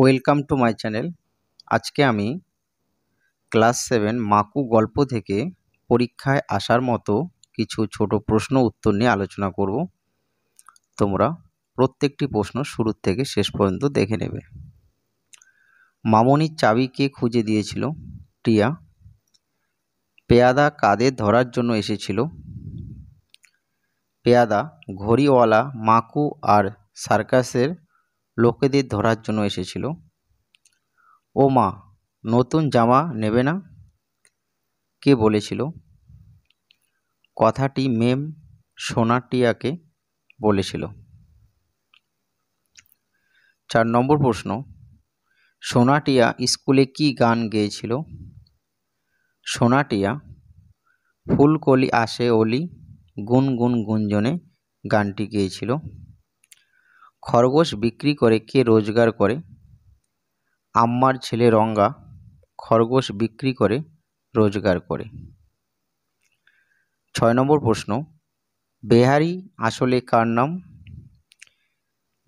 welcome to my channel আজকে আমি class seven মাকু গল্প থেকে পরীক্ষায় আসার মতো কিছু ছোট প্রশ্ন উত্তর নিয়ে আলোচনা করব তোমরা প্রত্যেকটি প্রশ্ন শুরু থেকে শেষ পর্যন্ত দেখে নেবে মামনির চাবি কে খুঁজে দিয়েছিল টিয়া পেয়াদা কাঁধে ধরার জন্য এসেছিল পেয়াদা ঘড়িওয়ালা মাকু আর সার্কাসের লোকেদের ধরার জন্য এসেছিল ও মা নতুন জামা নেবে না কে বলেছিল কথাটি মেম সোনাটিয়াকে বলেছিল চার নম্বর প্রশ্ন সোনাটিয়া স্কুলে কি গান গেয়েছিল সোনাটিয়া ফুলকলি আসে অলি গুনগুন গুঞ্জনে গানটি গেয়েছিল খরগোশ বিক্রি করে কে রোজগার করে আম্মার ছেলে রঙ্গা খরগোশ বিক্রি করে রোজগার করে ছয় নম্বর প্রশ্ন বেহারি আসলে কার নাম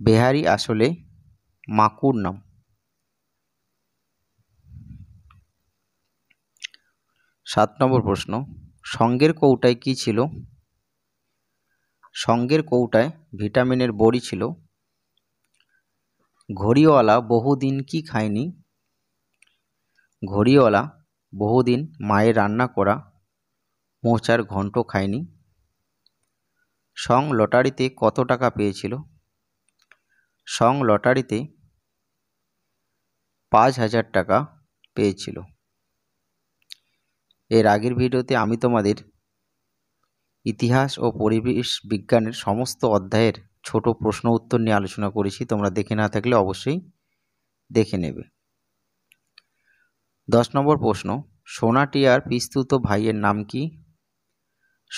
বেহারি আসলে মাকুর নাম সাত নম্বর প্রশ্ন সঙ্গের কৌটায় কি ছিল সঙ্গের কৌটায় ভিটামিনের বড়ি ছিল ঘড়িওয়ালা বহুদিন কি খায়নি ঘড়িওয়ালা বহুদিন মায়ের রান্না করা মোচার ঘন্ট খায়নি সং লটারিতে কত টাকা পেয়েছিল সং লটারিতে পাঁচ হাজার টাকা পেয়েছিল এর আগের ভিডিওতে আমি তোমাদের ইতিহাস ও পরিবেশ বিজ্ঞানের সমস্ত অধ্যায়ের ছোট প্রশ্ন উত্তর নিয়ে আলোচনা করেছি তোমরা দেখে না থাকলে অবশ্যই দেখে নেবে দশ নম্বর প্রশ্ন সোনাটিয়ার পিস্তুত ভাইয়ের নাম কি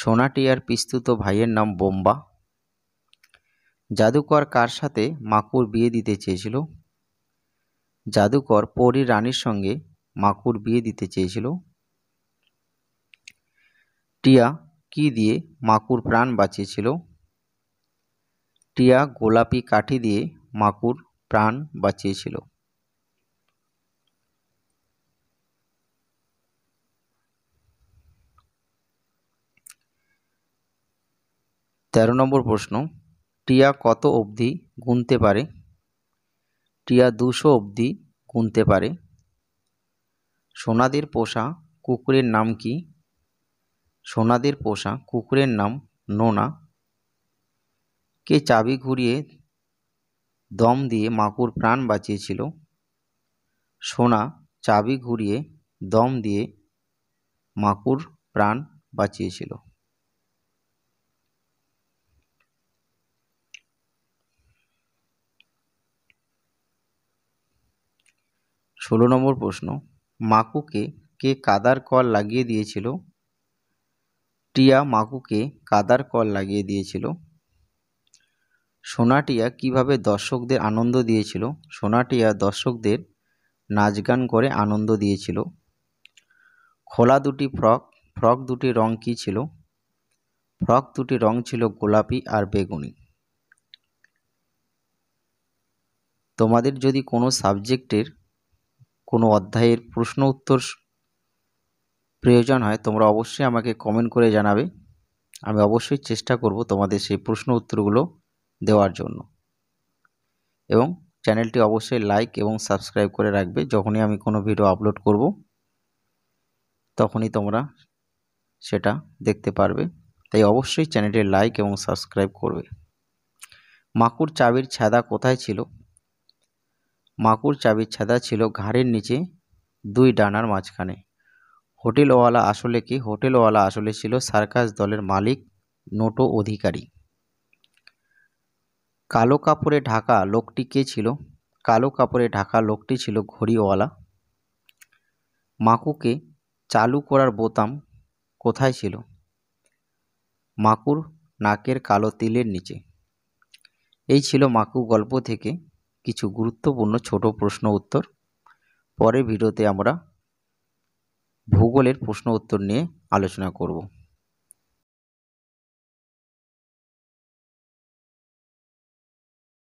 সোনাটিয়ার পিস্তুত ভাইয়ের নাম বোম্বা জাদুকর কার সাথে মাকুর বিয়ে দিতে চেয়েছিল জাদুকর পরি রানীর সঙ্গে মাকুর বিয়ে দিতে চেয়েছিল টিয়া কি দিয়ে মাকুর প্রাণ বাঁচিয়েছিল টিয়া গোলাপি কাঠি দিয়ে মাকুর প্রাণ বাঁচিয়েছিল তেরো নম্বর প্রশ্ন টিয়া কত অবধি গুনতে পারে টিয়া দুশো অবধি গুনতে পারে সোনাদের পোষা কুকুরের নাম কি সোনাদের পোষা কুকুরের নাম নোনা কে চাবি ঘুরিয়ে দম দিয়ে মাকুর প্রাণ বাঁচিয়েছিল সোনা চাবি ঘুরিয়ে দম দিয়ে মাকুর প্রাণ বাঁচিয়েছিল ষোলো নম্বর প্রশ্ন মাকুকে কে কাদার কল লাগিয়ে দিয়েছিল টিয়া মাকুকে কাদার কল লাগিয়ে দিয়েছিল সোনা টিয়া কীভাবে দর্শকদের আনন্দ দিয়েছিল সোনা টিয়া দর্শকদের নাচ গান করে আনন্দ দিয়েছিল খোলা দুটি ফ্রক ফ্রক দুটি রং কী ছিল ফ্রক দুটি রং ছিল গোলাপি আর বেগুনি তোমাদের যদি কোনো সাবজেক্টের কোনো অধ্যায়ের প্রশ্ন উত্তর প্রয়োজন হয় তোমরা অবশ্যই আমাকে কমেন্ট করে জানাবে আমি অবশ্যই চেষ্টা করব তোমাদের সেই প্রশ্ন উত্তরগুলো দেওয়ার জন্য এবং চ্যানেলটি অবশ্যই লাইক এবং সাবস্ক্রাইব করে রাখবে যখনই আমি কোনো ভিডিও আপলোড করব তখনই তোমরা সেটা দেখতে পারবে তাই অবশ্যই চ্যানেলটি লাইক এবং সাবস্ক্রাইব করবে মাকুর চাবির ছাদা কোথায় ছিল মাকুর চাবির ছাদা ছিল ঘাড়ের নিচে দুই ডানার মাঝখানে হোটেলওয়ালা আসলে কে হোটেলওয়ালা আসলে ছিল সার্কাস দলের মালিক নোটো অধিকারী কালো কাপড়ে ঢাকা লোকটি কে ছিল কালো কাপড়ে ঢাকা লোকটি ছিল ঘড়িওয়ালা মাকুকে চালু করার বোতাম কোথায় ছিল মাকুর নাকের কালো তিলের নিচে এই ছিল মাকু গল্প থেকে কিছু গুরুত্বপূর্ণ ছোট প্রশ্ন উত্তর পরে ভিডিওতে আমরা ভূগোলের প্রশ্ন উত্তর নিয়ে আলোচনা করব